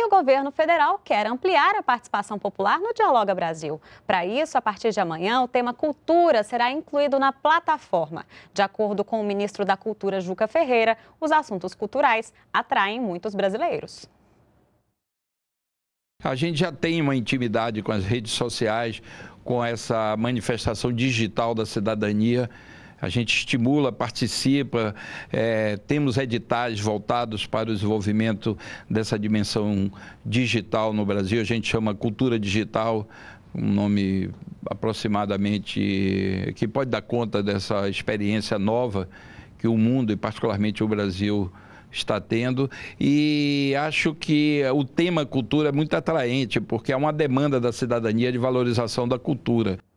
e o governo federal quer ampliar a participação popular no Dialoga Brasil. Para isso, a partir de amanhã, o tema cultura será incluído na plataforma. De acordo com o ministro da Cultura, Juca Ferreira, os assuntos culturais atraem muitos brasileiros. A gente já tem uma intimidade com as redes sociais, com essa manifestação digital da cidadania a gente estimula, participa, é, temos editais voltados para o desenvolvimento dessa dimensão digital no Brasil, a gente chama cultura digital, um nome aproximadamente que pode dar conta dessa experiência nova que o mundo e particularmente o Brasil está tendo e acho que o tema cultura é muito atraente porque há uma demanda da cidadania de valorização da cultura.